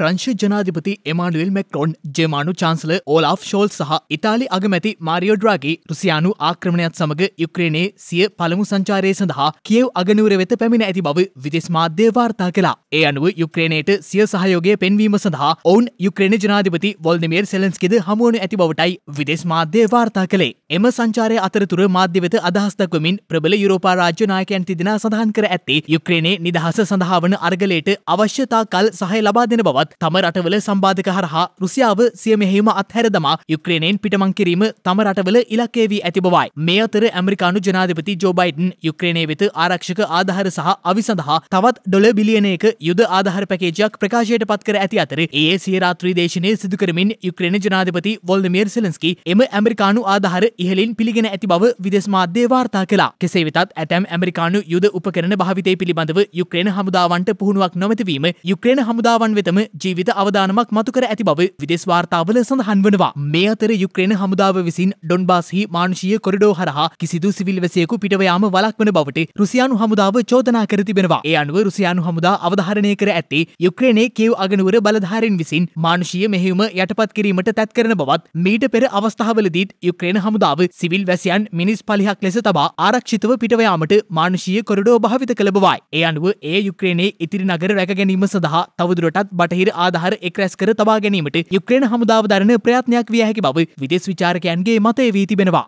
ප්‍රංශ ජනාධිපති එමානුවල් මැක්රෝන් ජර්මානු චාන්සල ඕලා් ෂෝල් සහ ඉතාලි අගමැති මාරියෝඩ්‍රාගේ රුසියානු ආක්‍රමණයත් සමඟ යුක්‍රේණයේ සිය පළමු සංචාරය සඳහා කියව් අගනුවර වෙත පැමිණ ඇති බව විදෙස් මාධ්‍ය වාර්තා කලා ඒ අනුව යුක්‍රේණයට සිය සහයෝගය පෙන්වීම සඳහා ඔවුන් යුක්‍රේණ ජනාධිපති වොල්දමියර් සෙලන්ස්කිද හමුවන ඇති බවටයි විදෙස් මාධ්‍ය වාර්තා කළේ එම සංචාරය අතරතුර මාධ්‍ය වෙත අදහස්තක්වමින් ප්‍රබල යුරෝපා රාජ්‍ය නායකයන් තිදෙන සඳහන් කර ඇත්තේ යුක්‍රේණයේ නිදහස සඳහා වන අර්ගලයට අවශ්‍යතා කල් සහය ලබා දෙන බවත් වුණත් තම රටවල සම්බාධක හරහා රුසියාව සිය මෙහෙම අත්හැරදමා යුක්‍රේණයෙන් පිටමං කිරීම තම රටවල ඉලක්කේ වී ඇති බවයි. මේ අතර ඇමරිකානු ජනාධිපති ජෝ බයිඩන් යුක්‍රේණය වෙත ආරක්ෂක ආධාර සහ අවි සඳහා තවත් ඩොල බිලියනයක යුද ආධාර පැකේජයක් ප්‍රකාශයට පත්කර ඇති අතර ඒ සියරාත්‍රී දේශනය සිදුකරමින් යුක්‍රේණ ජනාධිපති වොල්දමියර් සෙලන්ස්කි එම ඇමරිකානු ආධාර ඉහලින් පිළිගෙන ඇති බව විදෙස් මාධ්‍යය වාර්තා කළා. කෙසේ වෙතත් ඇතැම් ඇමරිකානු යුද උපකරන භාවිතය පිළිබඳව යුක්‍රේන හමුදාවන්ට පුහුණුවක් නොමැතිවීම යුක්‍රේන හමුදාවන් වෙතම ජීවිත අවධානමක් මතුකර ඇති බව විදෙස් වාර්තාවල සඳහන් වනවා. මේ අතර යුක්‍රේන හමුදාව විසින් ඩොන්බාස්හි මානුෂීය කොරිඩෝ හරහා කිසිදු සිවිල් වැසියෙකු පිටවයාම වළක්වන බවට රුසියානු හමුදාව චෝදනා කර තිබෙනවා. ඒ අනුව රුසියානු හමුදා අවධාරණය කර ඇත්තේ යුක්‍රේනයේ කියව් අගනුවර බලධාරීන් විසින් මානුෂීය මෙහෙයුම යටපත් කිරීමට තැත් කරන බවත් මීට පෙර අවස්ථාවලදීත් යුක්‍රේන හමුදාව සිවිල් වැසියන් මිනිස් පලිහක් ලෙස තබා ආරක්ෂිතව පිටවයාමට මානුෂීය කොරිඩෝ භාවිත කළ බවයි. ඒ අනුව ඒ යුක්‍රේනයේ ඉතිරි නගර රැක ගැනීම සඳහා තවදුරටත් බටහිර තීර ආධාර එක් රැස් කර තබා ගැනීමට යුක්‍රේන හමුදාව දරන ප්‍රයත්නයක් විය හැකි බව විදෙස් විචාරකයන්ගේ මතය වී තිබෙනවා.